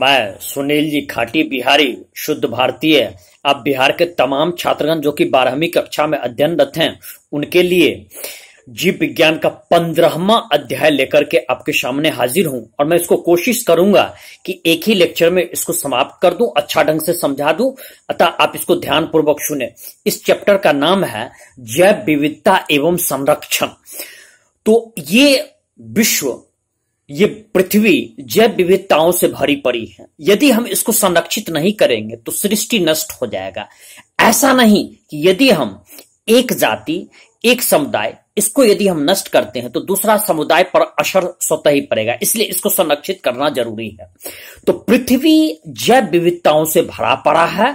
मैं सुनील जी खाटी बिहारी शुद्ध भारतीय आप बिहार के तमाम छात्रगण जो कि बारहवीं कक्षा में अध्ययनरत हैं उनके लिए जीव विज्ञान का पंद्रहवा अध्याय लेकर के आपके सामने हाजिर हूं और मैं इसको कोशिश करूंगा कि एक ही लेक्चर में इसको समाप्त कर दूं अच्छा ढंग से समझा दूं अतः आप इसको ध्यान पूर्वक सुने इस चैप्टर का नाम है जैव विविधता एवं संरक्षण तो ये विश्व ये पृथ्वी जैव विविधताओं से भरी पड़ी है यदि हम इसको संरक्षित नहीं करेंगे तो सृष्टि नष्ट हो जाएगा ऐसा नहीं कि यदि हम एक जाति एक समुदाय इसको यदि हम नष्ट करते हैं तो दूसरा समुदाय पर असर स्वतः ही पड़ेगा इसलिए इसको संरक्षित करना जरूरी है तो पृथ्वी जैव विविधताओं से भरा पड़ा है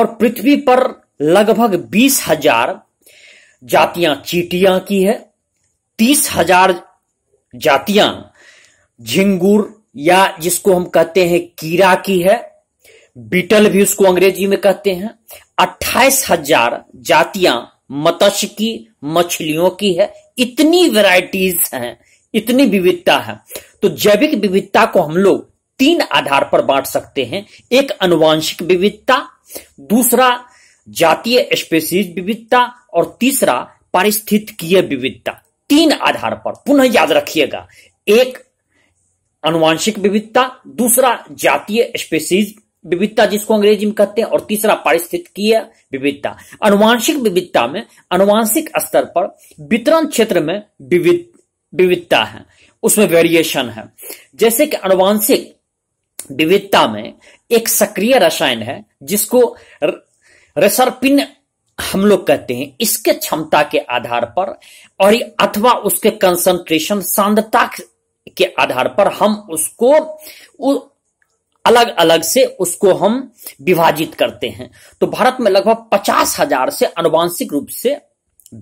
और पृथ्वी पर लगभग बीस हजार जातियां चीटियां की है तीस हजार जातियां झिंगूर या जिसको हम कहते हैं कीरा की है बीटल भी उसको अंग्रेजी में कहते हैं अट्ठाईस हजार जातियां मत्स्य की मछलियों की है इतनी वैरायटीज हैं इतनी विविधता है तो जैविक विविधता को हम लोग तीन आधार पर बांट सकते हैं एक अनुवांशिक विविधता दूसरा जातीय स्पेसीज विविधता और तीसरा पारिस्थितिकीय विविधता तीन आधार पर पुनः याद रखिएगा एक अनुवांशिक विविधता दूसरा जातीय स्पेसीज विविधता जिसको अंग्रेजी में कहते हैं और तीसरा पारिस्थितिकीय विविधता अनुवांशिक विविधता में अनुवांशिक स्तर पर वितरण क्षेत्र में विविध विविधता है उसमें वेरिएशन है जैसे कि अनुवांशिक विविधता में एक सक्रिय रसायन है जिसको रेसरपिन हम लोग कहते हैं इसके क्षमता के आधार पर और अथवा उसके कंसंट्रेशन सांद्रता के आधार पर हम उसको अलग अलग से उसको हम विभाजित करते हैं तो भारत में लगभग पचास हजार से अनुवांशिक रूप से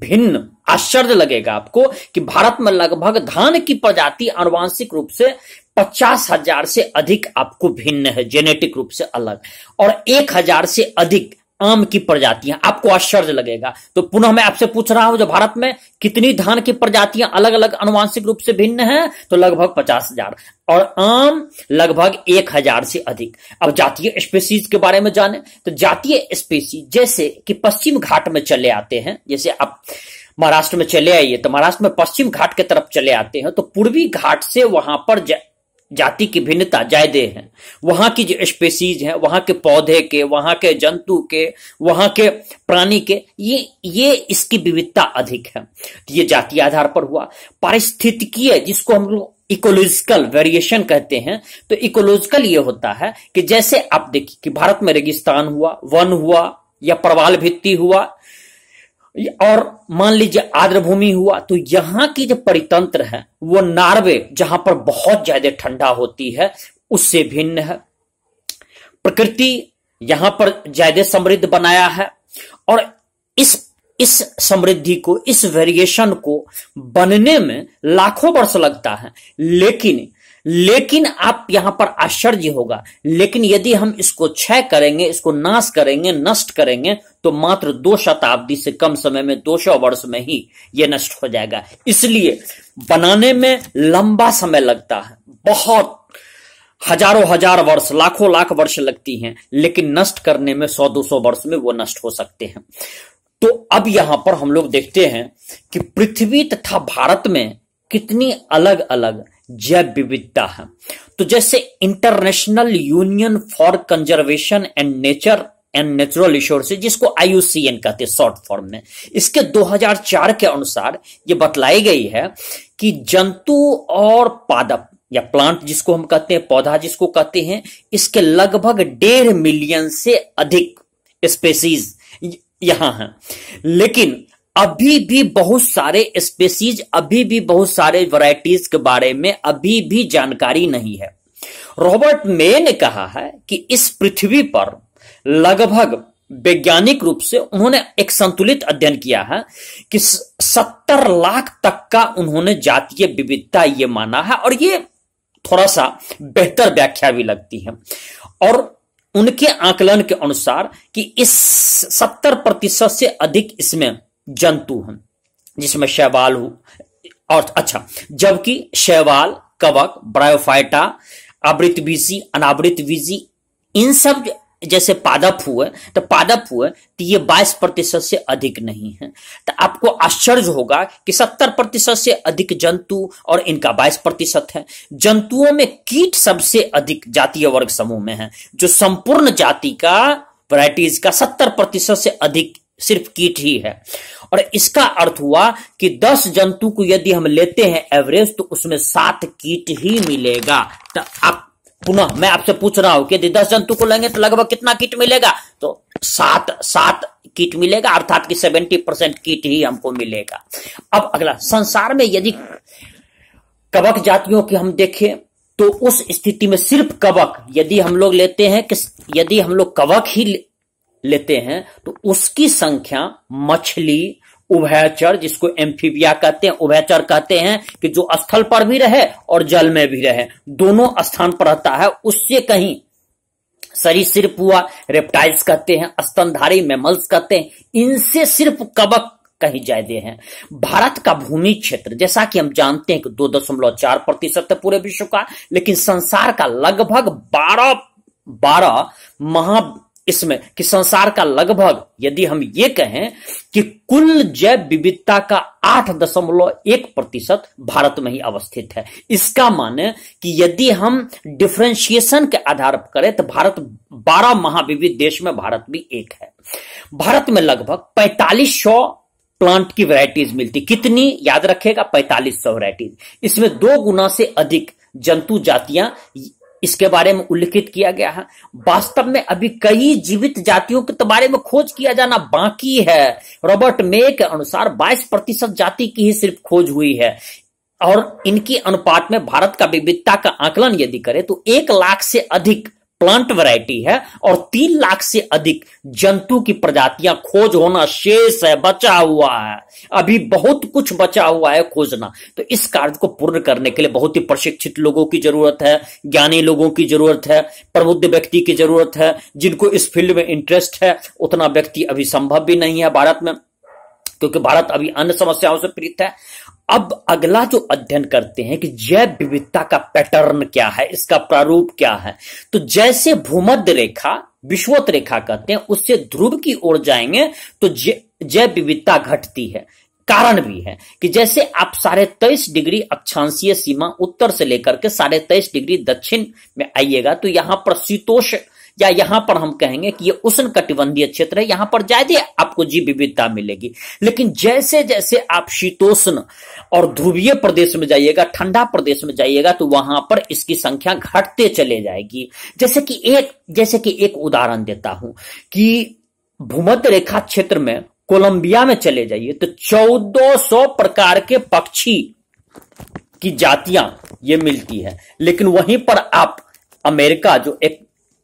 भिन्न आश्चर्य लगेगा आपको कि भारत में लगभग धान की प्रजाति अनुवांशिक रूप से पचास हजार से अधिक आपको भिन्न है जेनेटिक रूप से अलग और एक हजार से अधिक आम की प्रजातियां आपको आश्चर्य लगेगा तो पुनः मैं आपसे पूछ रहा हूं जो भारत में कितनी धान की प्रजातियां अलग अलग अनुवांशिक रूप से भिन्न हैं तो लगभग पचास हजार और आम लगभग एक हजार से अधिक अब जातीय स्पेसीज के बारे में जाने तो जातीय स्पेसीज जैसे कि पश्चिम घाट में चले आते हैं जैसे आप महाराष्ट्र में चले आइए तो महाराष्ट्र में पश्चिम घाट के तरफ चले आते हैं तो पूर्वी घाट से वहां पर जाति की भिन्नता जायदे है वहां की जो स्पेसीज है वहां के पौधे के वहां के जंतु के वहां के प्राणी के ये ये इसकी विविधता अधिक है तो ये जाति आधार पर हुआ पारिस्थितिकीय जिसको हम लोग इकोलॉजिकल वेरिएशन कहते हैं तो इकोलॉजिकल ये होता है कि जैसे आप देखिए कि भारत में रेगिस्तान हुआ वन हुआ या प्रवाल भित्ती हुआ और मान लीजिए आर्द्र भूमि हुआ तो यहाँ की जो परितंत्र है वो नार्वे जहां पर बहुत ज्यादा ठंडा होती है उससे भिन्न है प्रकृति यहां पर ज्यादा समृद्ध बनाया है और इस इस समृद्धि को इस वेरिएशन को बनने में लाखों वर्ष लगता है लेकिन लेकिन आप यहां पर आश्चर्य होगा लेकिन यदि हम इसको क्षय करेंगे इसको नाश करेंगे नष्ट करेंगे तो मात्र दो शताब्दी से कम समय में दो सौ वर्ष में ही ये नष्ट हो जाएगा इसलिए बनाने में लंबा समय लगता है बहुत हजारों हजार वर्ष लाखों लाख वर्ष लगती हैं लेकिन नष्ट करने में सौ दो सौ वर्ष में वो नष्ट हो सकते हैं तो अब यहां पर हम लोग देखते हैं कि पृथ्वी तथा भारत में कितनी अलग अलग जैव विविधता है तो जैसे international union for conservation and nature and natural resource जिसको आईयूसीएन कहते हैं शॉर्ट फॉर्म में इसके 2004 के अनुसार ये बतलाई गई है कि जंतु और पादप या प्लांट जिसको हम कहते हैं पौधा जिसको कहते हैं इसके लगभग डेढ़ मिलियन से अधिक स्पेसीज यहां है लेकिन अभी भी बहुत सारे स्पेसीज अभी भी बहुत सारे वैरायटीज के बारे में अभी भी जानकारी नहीं है रॉबर्ट मे ने कहा है कि इस पृथ्वी पर लगभग वैज्ञानिक रूप से उन्होंने एक संतुलित अध्ययन किया है कि सत्तर लाख तक का उन्होंने जातीय विविधता ये माना है और ये थोड़ा सा बेहतर व्याख्या भी लगती है और उनके आकलन के अनुसार कि इस सत्तर प्रतिशत से अधिक इसमें जंतु हैं जिसमें शैवाल और अच्छा जबकि शैवाल कवक ब्रायोफाइटा आवृत बीजी अनावृत बीजी इन सब जैसे पादप हुए तो पादप हुए तो ये 22 प्रतिशत से अधिक नहीं है तो आपको आश्चर्य होगा कि 70 प्रतिशत से अधिक जंतु और इनका 22 प्रतिशत है जंतुओं में कीट सबसे अधिक जातीय वर्ग समूह में है जो संपूर्ण जाति का वराइटीज का 70 प्रतिशत से अधिक सिर्फ कीट ही है और इसका अर्थ हुआ कि 10 जंतु को यदि हम लेते हैं एवरेज तो उसमें सात कीट ही मिलेगा तो आप पुनः मैं आपसे पूछ रहा हूं कि यदि दस जंतु को लेंगे तो लगभग कितना कीट मिलेगा तो सात सात कीट मिलेगा अर्थात कि सेवेंटी परसेंट कीट ही हमको मिलेगा अब अगला संसार में यदि कवक जातियों की हम देखें तो उस स्थिति में सिर्फ कवक यदि हम लोग लेते हैं कि यदि हम लोग कवक ही लेते हैं तो उसकी संख्या मछली उभयचर जिसको एम्फीबिया कहते हैं उभयचर कहते हैं कि जो स्थल पर भी रहे और जल में भी रहे दोनों स्थान पर रहता है उससे कहीं सरी सिर्फ हुआ रेप्टाइल्स कहते हैं स्तनधारी मेमल्स कहते हैं इनसे सिर्फ कबक कहीं जायदे हैं भारत का भूमि क्षेत्र जैसा कि हम जानते हैं कि दो दशमलव चार प्रतिशत है पूरे विश्व का लेकिन संसार का लगभग बारह बारह महा इसमें कि संसार का लगभग यदि हम ये कहें कि कुल जैव विविधता का आठ दशमलव एक प्रतिशत भारत में ही अवस्थित है इसका माने कि यदि हम डिफ्रेंशिएशन के आधार पर करें तो भारत बारह महाविविध देश में भारत भी एक है भारत में लगभग पैंतालीस सौ प्लांट की वैरायटीज मिलती कितनी याद रखेगा पैंतालीस सौ वरायटीज इसमें दो गुना से अधिक जंतु जातियां इसके बारे में उल्लिखित किया गया है वास्तव में अभी कई जीवित जातियों के तो बारे में खोज किया जाना बाकी है रॉबर्ट मे के अनुसार 22 प्रतिशत जाति की ही सिर्फ खोज हुई है और इनकी अनुपात में भारत का विविधता का आकलन यदि करें तो एक लाख से अधिक प्लांट वैरायटी है और तीन लाख से अधिक जंतु की प्रजातियां खोज होना शेष है बचा हुआ है अभी बहुत कुछ बचा हुआ है खोजना तो इस कार्य को पूर्ण करने के लिए बहुत ही प्रशिक्षित लोगों की जरूरत है ज्ञानी लोगों की जरूरत है प्रबुद्ध व्यक्ति की जरूरत है जिनको इस फील्ड में इंटरेस्ट है उतना व्यक्ति अभी संभव भी नहीं है भारत में क्योंकि भारत अभी अन्य समस्याओं से पीड़ित है अब अगला जो अध्ययन करते हैं कि जैव विविधता का पैटर्न क्या है इसका प्रारूप क्या है तो जैसे भूमध्य रेखा विश्वत रेखा कहते हैं उससे ध्रुव की ओर जाएंगे तो जैव विविधता घटती है कारण भी है कि जैसे आप साढ़े तेईस डिग्री अक्षांशीय सीमा उत्तर से लेकर के साढ़े तेईस डिग्री दक्षिण में आइएगा तो यहां पर शीतोष या यहां पर हम कहेंगे कि ये उष्ण कटिबंधीय क्षेत्र है यहां पर ज्यादा आपको जीव विविधता मिलेगी लेकिन जैसे जैसे आप शीतोष्ण और ध्रुवीय प्रदेश में जाइएगा ठंडा प्रदेश में जाइएगा तो वहां पर इसकी संख्या घटते चले जाएगी जैसे कि एक जैसे कि एक उदाहरण देता हूं कि भूमध्य रेखा क्षेत्र में कोलंबिया में चले जाइए तो 1400 प्रकार के पक्षी की जातियां ये मिलती है लेकिन वहीं पर आप अमेरिका जो एक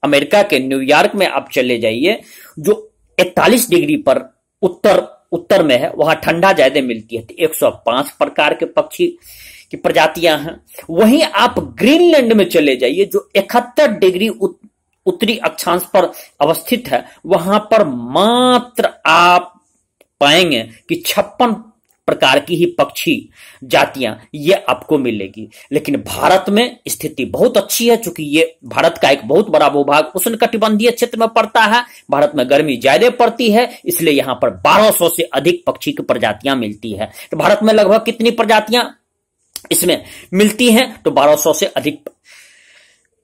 अमेरिका के न्यूयॉर्क में आप चले जाइए जो 41 डिग्री पर उत्तर उत्तर में है वहां ठंडा ज्यादा मिलती है तो 105 प्रकार के पक्षी की प्रजातियां हैं वहीं आप ग्रीनलैंड में चले जाइए जो इकहत्तर डिग्री उत्तरी अक्षांश पर अवस्थित है वहां पर मात्र आप पाएंगे कि छप्पन प्रकार की ही पक्षी जातियां ये आपको मिलेगी लेकिन भारत में स्थिति बहुत अच्छी है चूंकि ये भारत का एक बहुत बड़ा भूभाग कटिबंधीय क्षेत्र में पड़ता है भारत में गर्मी ज्यादा पड़ती है इसलिए यहां पर 1200 से अधिक पक्षी की प्रजातियां मिलती है तो भारत में लगभग कितनी प्रजातियां इसमें मिलती हैं तो 1200 से अधिक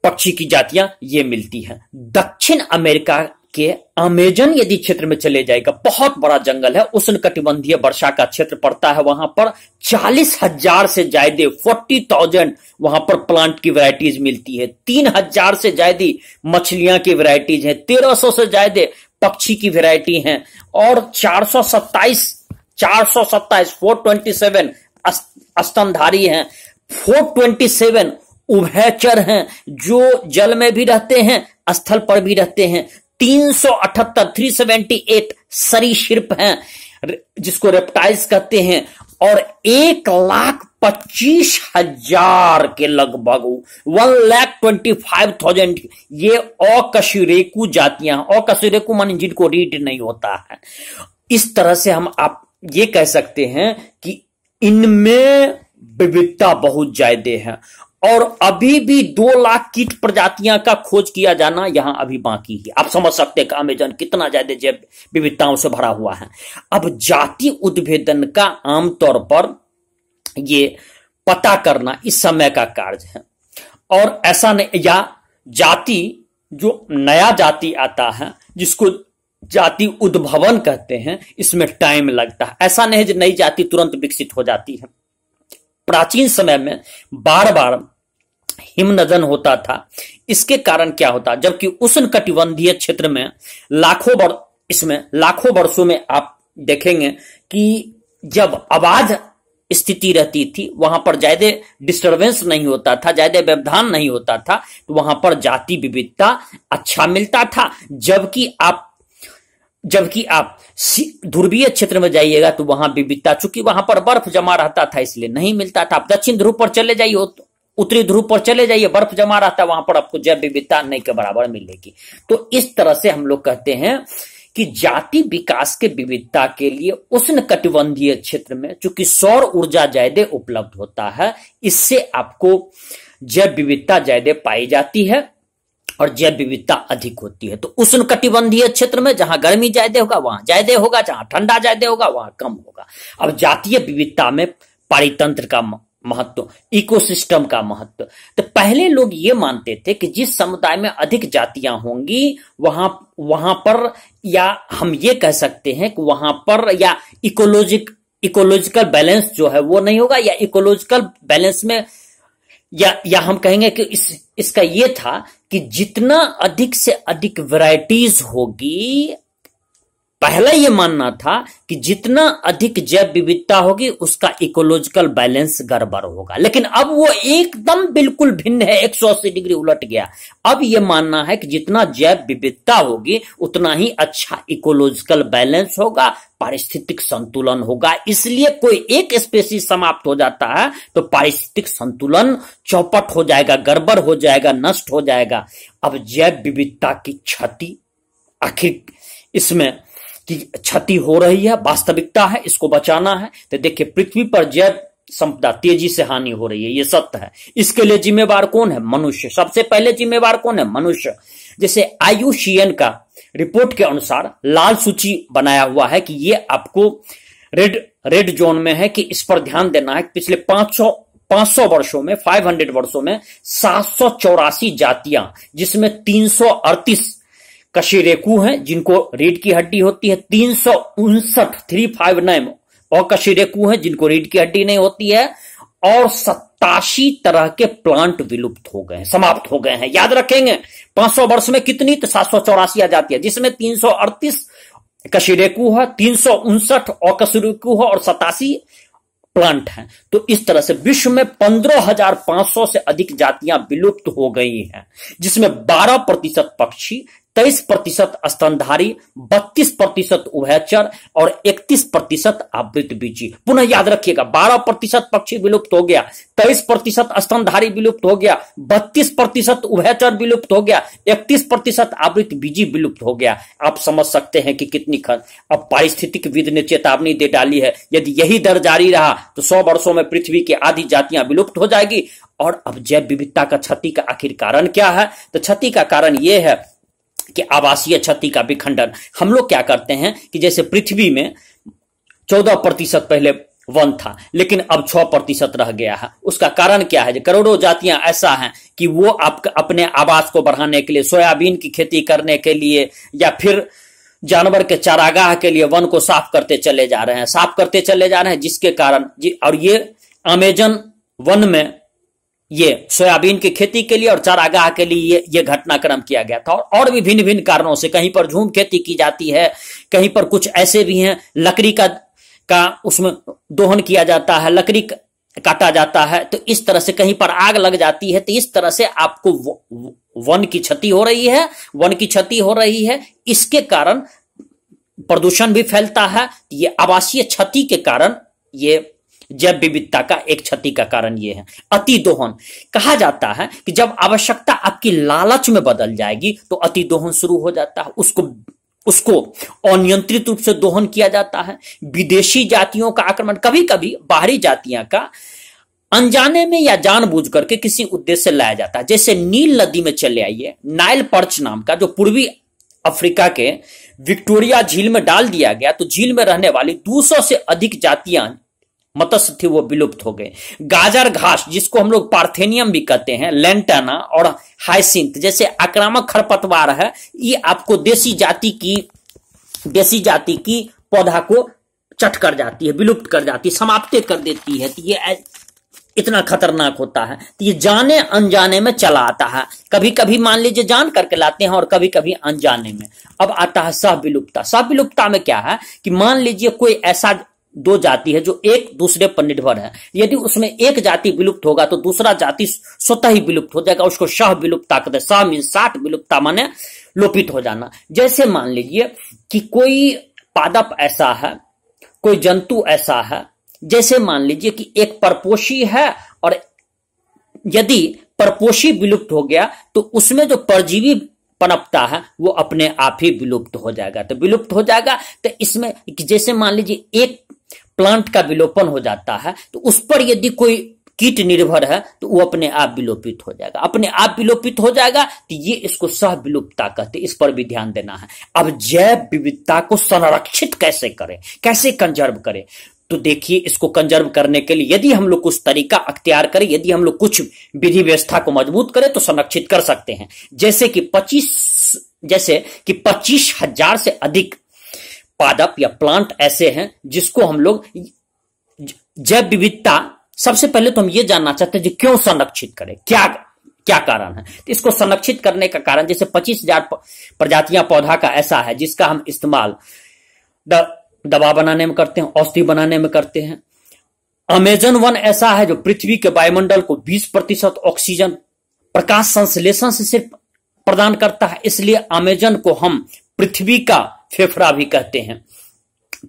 पक्षी की जातियां ये मिलती है दक्षिण अमेरिका के अमेजन यदि क्षेत्र में चले जाएगा बहुत बड़ा जंगल है उष्ण कटिबंधीय वर्षा का क्षेत्र पड़ता है वहां पर चालीस हजार से ज्यादा फोर्टी थाउजेंड वहां पर प्लांट की वैरायटीज मिलती है तीन हजार से ज्यादा मछलियां की वैरायटीज है तेरह सौ से ज्यादा पक्षी की वैरायटी है और चार सौ सत्ताईस चार सौ सत्ताईस फोर ट्वेंटी सेवन स्तनधारी हैं फोर ट्वेंटी सेवन उभयचर हैं जो जल में भी रहते हैं स्थल पर भी रहते हैं तीन सौ अठहत्तर थ्री सेवेंटी एट सरीसृप हैं जिसको रेप्टाइल्स कहते हैं और एक लाख पच्चीस हजार के लगभग one lakh twenty five thousand ये अकशुरेकू जातियां अकशुरेकू मान जिनको रीड नहीं होता है इस तरह से हम आप ये कह सकते हैं कि इनमें विविधता बहुत ज्यादा है और अभी भी दो लाख कीट प्रजातियां का खोज किया जाना यहां अभी बाकी है आप समझ सकते हैं कि अमेजन कितना ज्यादा जैव विविधताओं से भरा हुआ है अब जाति उद्भेदन का आमतौर पर ये पता करना इस समय का कार्य है और ऐसा नहीं या जाति जो नया जाति आता है जिसको जाति उद्भवन कहते हैं इसमें टाइम लगता है ऐसा नहीं नई जाति तुरंत विकसित हो जाती है प्राचीन समय में बार बार हिमनदन होता था इसके कारण क्या होता जबकि उष्ण कटिबंधीय क्षेत्र में लाखों बर इसमें लाखों वर्षों में आप देखेंगे कि जब अबाध स्थिति रहती थी वहां पर ज्यादा डिस्टरबेंस नहीं होता था ज्यादा व्यवधान नहीं होता था तो वहां पर जाति विविधता अच्छा मिलता था जबकि आप जबकि आप ध्रुवीय क्षेत्र में जाइएगा तो वहां विविधता चूंकि वहां पर बर्फ जमा रहता था इसलिए नहीं मिलता था आप दक्षिण ध्रुव पर चले जाइए उत्तरी ध्रुव पर चले जाइए बर्फ जमा रहता है वहां पर आपको जैव विविधता नहीं के बराबर मिलेगी तो इस तरह से हम लोग कहते हैं कि जाति विकास के विविधता के लिए उष्ण कटिबंधीय क्षेत्र में चूंकि सौर ऊर्जा ज्यादा उपलब्ध होता है इससे आपको जैव विविधता ज्यादा पाई जाती है और जैव विविधता अधिक होती है तो उष्ण कटिबंधीय क्षेत्र में जहां गर्मी ज्यादा होगा वहां ज्यादा होगा जहां ठंडा ज्यादा होगा वहां कम होगा अब जातीय विविधता में पारितंत्र का महत्व इकोसिस्टम का महत्व तो पहले लोग ये मानते थे कि जिस समुदाय में अधिक जातियां होंगी वहां वहां पर या हम ये कह सकते हैं कि वहां पर या इकोलॉजिक इकोलॉजिकल बैलेंस जो है वो नहीं होगा या इकोलॉजिकल बैलेंस में या या हम कहेंगे कि इस इसका ये था कि जितना अधिक से अधिक वैरायटीज होगी पहला ये मानना था कि जितना अधिक जैव विविधता होगी उसका इकोलॉजिकल बैलेंस गड़बड़ होगा लेकिन अब वो एकदम बिल्कुल भिन्न है एक सौ अस्सी डिग्री उलट गया अब ये मानना है कि जितना जैव विविधता होगी उतना ही अच्छा इकोलॉजिकल बैलेंस होगा पारिस्थितिक संतुलन होगा इसलिए कोई एक स्पेसी समाप्त हो जाता है तो पारिस्थितिक संतुलन चौपट हो जाएगा गड़बड़ हो जाएगा नष्ट हो जाएगा अब जैव विविधता की क्षति आखिर इसमें कि क्षति हो रही है वास्तविकता है इसको बचाना है तो देखिए पृथ्वी पर जैव संपदा तेजी से हानि हो रही है ये सत्य है इसके लिए जिम्मेवार कौन है मनुष्य सबसे पहले जिम्मेवार कौन है मनुष्य जैसे आयुसीएन का रिपोर्ट के अनुसार लाल सूची बनाया हुआ है कि ये आपको रेड रेड जोन में है कि इस पर ध्यान देना है पिछले 500 500 वर्षों में 500 वर्षों में सात जातियां जिसमें तीन कशीरेकू हैं जिनको रीढ़ की हड्डी होती है तीन सौ उनसठ थ्री फाइव नाइन और कशीरेकू हैं जिनको रीढ़ की हड्डी नहीं होती है और सत्तासी तरह के प्लांट विलुप्त हो गए समाप्त हो गए हैं याद रखेंगे 500 वर्ष में कितनी तो सात सौ चौरासी आ जाती है जिसमें अड़तीस कशीरेकू है तीन सौ उनसठ और कशीरेकू है और सतासी प्लांट हैं तो इस तरह से विश्व में पंद्रह हजार पांच सौ से अधिक जातियां विलुप्त हो गई हैं जिसमें बारह प्रतिशत पक्षी तेईस प्रतिशत स्तनधारी बत्तीस प्रतिशत उभयचर और इकतीस प्रतिशत आवृत बीजी पुनः याद रखिएगा बारह प्रतिशत पक्षी विलुप्त हो गया तेईस प्रतिशत स्तनधारी विलुप्त हो गया बत्तीस प्रतिशत उभयचर विलुप्त हो गया इकतीस प्रतिशत आवृत बीजी विलुप्त हो गया आप समझ सकते हैं कि कितनी खर्च अब पारिस्थितिक विद ने चेतावनी दे डाली है यदि यही दर जारी रहा तो सौ वर्षो में पृथ्वी की आधी जातियां विलुप्त हो जाएगी और अब जैव विविधता का क्षति का आखिर कारण क्या है तो क्षति का कारण यह है कि आवासीय क्षति का विखंडन हम लोग क्या करते हैं कि जैसे पृथ्वी में चौदह प्रतिशत पहले वन था लेकिन अब छह प्रतिशत रह गया है उसका कारण क्या है करोड़ों जातियां ऐसा हैं कि वो आप अपने आवास को बढ़ाने के लिए सोयाबीन की खेती करने के लिए या फिर जानवर के चारागाह के लिए वन को साफ करते चले जा रहे हैं साफ करते चले जा रहे हैं जिसके कारण जी और ये अमेजन वन में ये सोयाबीन की खेती के लिए और चारागाह के लिए ये, ये घटनाक्रम किया गया था और, और भी भिन्न भिन्न कारणों से कहीं पर झूम खेती की जाती है कहीं पर कुछ ऐसे भी हैं लकड़ी का का उसमें दोहन किया जाता है लकड़ी काटा जाता है तो इस तरह से कहीं पर आग लग जाती है तो इस तरह से आपको वन की क्षति हो रही है वन की क्षति हो रही है इसके कारण प्रदूषण भी फैलता है ये आवासीय क्षति के कारण ये जैव विविधता का एक क्षति का कारण ये है अति दोहन कहा जाता है कि जब आवश्यकता आपकी लालच में बदल जाएगी तो अति दोहन शुरू हो जाता है उसको उसको अनियंत्रित रूप से दोहन किया जाता है विदेशी जातियों का आक्रमण कभी कभी बाहरी जातियां का अनजाने में या जानबूझ करके किसी उद्देश्य से लाया जाता है जैसे नील नदी में चले आइए नाइल पर्च नाम का जो पूर्वी अफ्रीका के विक्टोरिया झील में डाल दिया गया तो झील में रहने वाली 200 से अधिक जातियां मत्स्य थे वो विलुप्त हो गए गाजर घास जिसको हम लोग पार्थेनियम भी कहते हैं लेंटाना और हाइसिंथ जैसे आक्रामक खरपतवार है ये आपको देसी जाति की देसी जाति की पौधा को चट कर जाती है विलुप्त कर जाती है समाप्त कर देती है तो ये इतना खतरनाक होता है तो ये जाने अनजाने में चला आता है कभी कभी मान लीजिए जान करके लाते हैं और कभी कभी अनजाने में अब आता है सह विलुप्ता सह विलुप्ता में क्या है कि मान लीजिए कोई ऐसा दो जाति है जो एक दूसरे पर निर्भर है यदि उसमें एक जाति विलुप्त होगा तो दूसरा जाति स्वतः ही विलुप्त हो जाएगा उसको सह विलुप्ता कहते हैं सह मीन साठ विलुप्ता माने लोपित हो जाना जैसे मान लीजिए कि कोई पादप ऐसा है कोई जंतु ऐसा है जैसे मान लीजिए कि एक परपोषी है और यदि परपोषी विलुप्त हो गया तो उसमें जो परजीवी पनपता है वो अपने आप ही विलुप्त हो जाएगा तो विलुप्त हो जाएगा तो इसमें जैसे मान लीजिए एक प्लांट का विलोपन हो जाता है तो उस पर यदि कोई कीट निर्भर है तो वो अपने आप विलोपित हो जाएगा अपने आप विलोपित हो जाएगा तो ये इसको सह विलोपता कहते इस पर भी ध्यान देना है अब जैव विविधता को संरक्षित कैसे करें कैसे कंजर्व करें तो देखिए इसको कंजर्व करने के लिए यदि हम लोग कुछ तरीका अख्तियार करें यदि हम लोग कुछ विधि व्यवस्था को मजबूत करें तो संरक्षित कर सकते हैं जैसे कि पच्चीस जैसे कि पच्चीस हजार से अधिक पादप या प्लांट ऐसे हैं जिसको हम लोग जैव विविधता सबसे पहले तो हम ये जानना चाहते हैं जो क्यों संरक्षित करें क्या क्या कारण है तो इसको संरक्षित करने का कारण जैसे 25,000 हजार प्रजातियां पौधा का ऐसा है जिसका हम इस्तेमाल द, दवा बनाने में करते हैं औषधि बनाने में करते हैं अमेजन वन ऐसा है जो पृथ्वी के वायुमंडल को 20 प्रतिशत ऑक्सीजन प्रकाश संश्लेषण से सिर्फ प्रदान करता है इसलिए अमेजन को हम पृथ्वी का फेफड़ा भी कहते हैं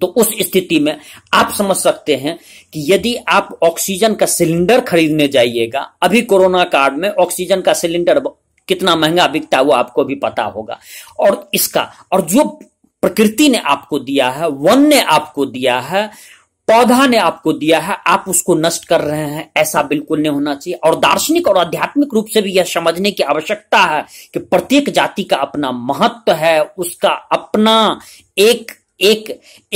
तो उस स्थिति में आप समझ सकते हैं कि यदि आप ऑक्सीजन का सिलेंडर खरीदने जाइएगा अभी कोरोना काल में ऑक्सीजन का सिलेंडर कितना महंगा बिकता है वो आपको भी पता होगा और इसका और जो प्रकृति ने आपको दिया है वन ने आपको दिया है पौधा ने आपको दिया है आप उसको नष्ट कर रहे हैं ऐसा बिल्कुल नहीं होना चाहिए और दार्शनिक और आध्यात्मिक रूप से भी यह समझने की आवश्यकता है कि प्रत्येक जाति का अपना महत्व है उसका अपना एक एक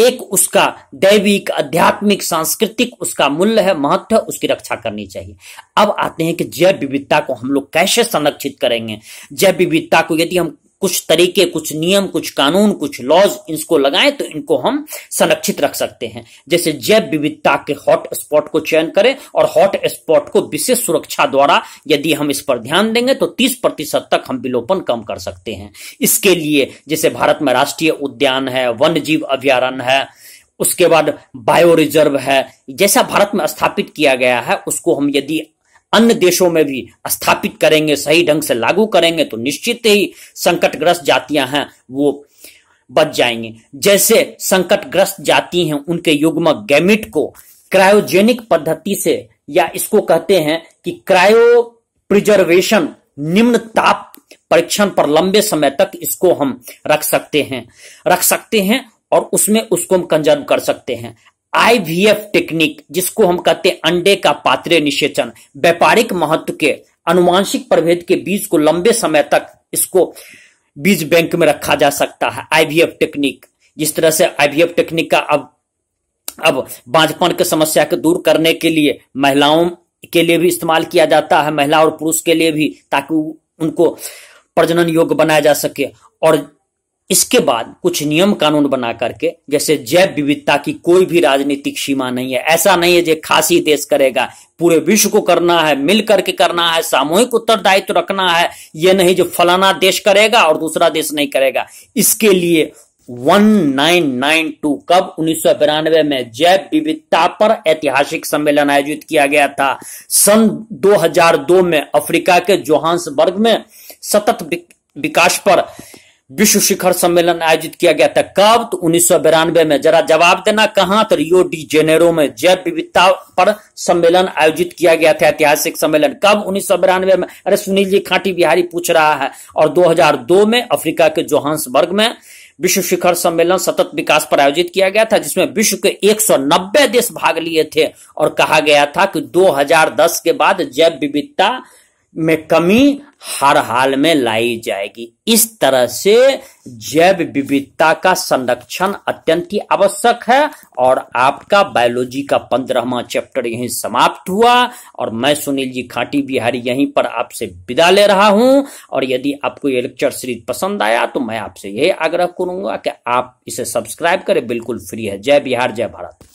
एक उसका दैविक आध्यात्मिक सांस्कृतिक उसका मूल्य है महत्व है उसकी रक्षा करनी चाहिए अब आते हैं कि जैव विविधता को हम लोग कैसे संरक्षित करेंगे जैव विविधता को यदि हम कुछ तरीके कुछ नियम कुछ कानून कुछ लॉज इसको लगाएं तो इनको हम संरक्षित रख सकते हैं जैसे जैव विविधता के हॉट स्पॉट को चयन करें और हॉट स्पॉट को विशेष सुरक्षा द्वारा यदि हम इस पर ध्यान देंगे तो तीस प्रतिशत तक हम विलोपन कम कर सकते हैं इसके लिए जैसे भारत में राष्ट्रीय उद्यान है वन्य जीव अभ्यारण्य है उसके बाद बायो रिजर्व है जैसा भारत में स्थापित किया गया है उसको हम यदि अन्य देशों में भी स्थापित करेंगे सही ढंग से लागू करेंगे तो निश्चित ही संकटग्रस्त जातियां हैं वो बच जाएंगे जैसे संकटग्रस्त जाति हैं उनके युग्म गैमिट को क्रायोजेनिक पद्धति से या इसको कहते हैं कि क्रायो प्रिजर्वेशन निम्न ताप परीक्षण पर लंबे समय तक इसको हम रख सकते हैं रख सकते हैं और उसमें उसको हम कंजर्व कर सकते हैं आईवीएफ टेक्निक जिसको हम कहते हैं अंडे का पात्र निषेचन व्यापारिक महत्व के अनुवांशिक प्रभेद के बीज को लंबे समय तक इसको बीज बैंक में रखा जा सकता है आईवीएफ टेक्निक जिस तरह से आईवीएफ टेक्निक का अब अब बांझपन की समस्या को दूर करने के लिए महिलाओं के लिए भी इस्तेमाल किया जाता है महिला और पुरुष के लिए भी ताकि उनको प्रजनन योग्य बनाया जा सके और इसके बाद कुछ नियम कानून बना करके जैसे जैव विविधता की कोई भी राजनीतिक सीमा नहीं है ऐसा नहीं है जो खासी देश करेगा पूरे विश्व को करना है मिल करके करना है सामूहिक उत्तरदायित्व तो रखना है ये नहीं जो फलाना देश करेगा और दूसरा देश नहीं करेगा इसके लिए 1992 कब उन्नीस में जैव विविधता पर ऐतिहासिक सम्मेलन आयोजित किया गया था सन 2002 में अफ्रीका के जोहान्सबर्ग में सतत विकास पर विश्व शिखर सम्मेलन आयोजित किया गया था कब तो उन्नीस में जरा जवाब देना कहा तो रियो डी जेनेरो में जैव विविधता पर सम्मेलन आयोजित किया गया था ऐतिहासिक सम्मेलन कब उन्नीस में अरे सुनील जी खाटी बिहारी पूछ रहा है और 2002 में अफ्रीका के जोहान्सबर्ग में विश्व शिखर सम्मेलन सतत विकास पर आयोजित किया गया था जिसमें विश्व के 190 देश भाग लिए थे और कहा गया था कि 2010 के बाद जैव विविधता में कमी हर हाल में लाई जाएगी इस तरह से जैव विविधता का संरक्षण अत्यंत ही आवश्यक है और आपका बायोलॉजी का पंद्रहवा चैप्टर यहीं समाप्त हुआ और मैं सुनील जी खाटी बिहारी यहीं पर आपसे विदा ले रहा हूं और यदि आपको ये लेक्चर सीरीज पसंद आया तो मैं आपसे यही आग्रह करूंगा कि आप इसे सब्सक्राइब करें बिल्कुल फ्री है जय बिहार जय भारत